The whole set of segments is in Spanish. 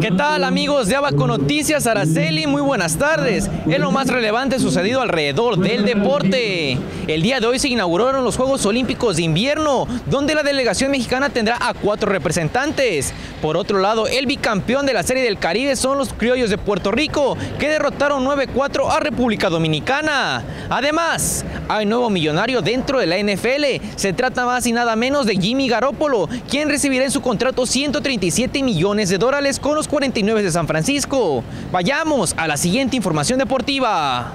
¿Qué tal amigos de Abaco Noticias Araceli? Muy buenas tardes. Es lo más relevante sucedido alrededor del deporte. El día de hoy se inauguraron los Juegos Olímpicos de Invierno, donde la delegación mexicana tendrá a cuatro representantes. Por otro lado, el bicampeón de la Serie del Caribe son los criollos de Puerto Rico, que derrotaron 9-4 a República Dominicana. Además, hay nuevo millonario dentro de la NFL. Se trata más y nada menos de Jimmy Garoppolo, quien recibirá en su contrato 137 millones de dólares con los 49 de San Francisco. Vayamos a la siguiente información deportiva.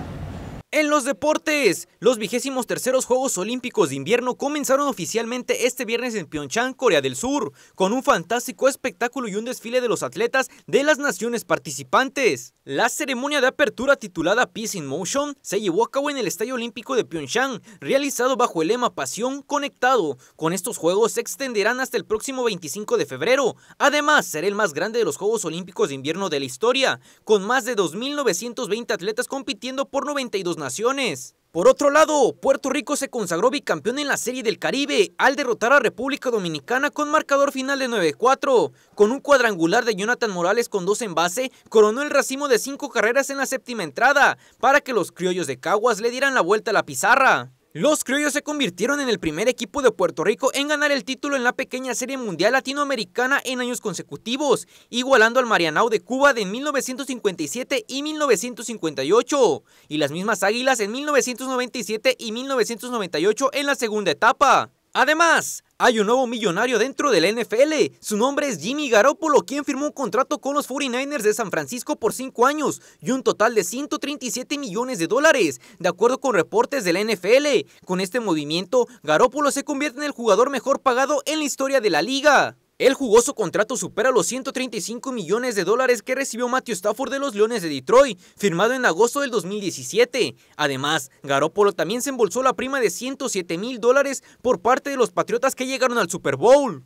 En los deportes, los vigésimos terceros Juegos Olímpicos de Invierno comenzaron oficialmente este viernes en Pyeongchang, Corea del Sur, con un fantástico espectáculo y un desfile de los atletas de las naciones participantes. La ceremonia de apertura titulada Peace in Motion se llevó a cabo en el Estadio Olímpico de Pyeongchang, realizado bajo el lema Pasión Conectado. Con estos Juegos se extenderán hasta el próximo 25 de febrero. Además, será el más grande de los Juegos Olímpicos de Invierno de la historia, con más de 2.920 atletas compitiendo por 92 naciones. Por otro lado, Puerto Rico se consagró bicampeón en la Serie del Caribe al derrotar a República Dominicana con marcador final de 9-4. Con un cuadrangular de Jonathan Morales con dos en base, coronó el racimo de cinco carreras en la séptima entrada para que los criollos de Caguas le dieran la vuelta a la pizarra. Los criollos se convirtieron en el primer equipo de Puerto Rico en ganar el título en la pequeña serie mundial latinoamericana en años consecutivos, igualando al Marianao de Cuba de 1957 y 1958, y las mismas águilas en 1997 y 1998 en la segunda etapa. Además, hay un nuevo millonario dentro de la NFL. Su nombre es Jimmy Garoppolo, quien firmó un contrato con los 49ers de San Francisco por 5 años y un total de 137 millones de dólares, de acuerdo con reportes de la NFL. Con este movimiento, Garoppolo se convierte en el jugador mejor pagado en la historia de la liga. El jugoso contrato supera los 135 millones de dólares que recibió Matthew Stafford de los Leones de Detroit, firmado en agosto del 2017. Además, Garoppolo también se embolsó la prima de 107 mil dólares por parte de los Patriotas que llegaron al Super Bowl.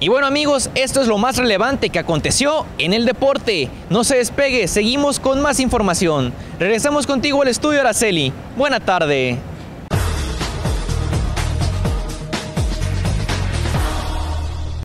Y bueno amigos, esto es lo más relevante que aconteció en el deporte. No se despegue, seguimos con más información. Regresamos contigo al estudio Araceli. Buena tarde.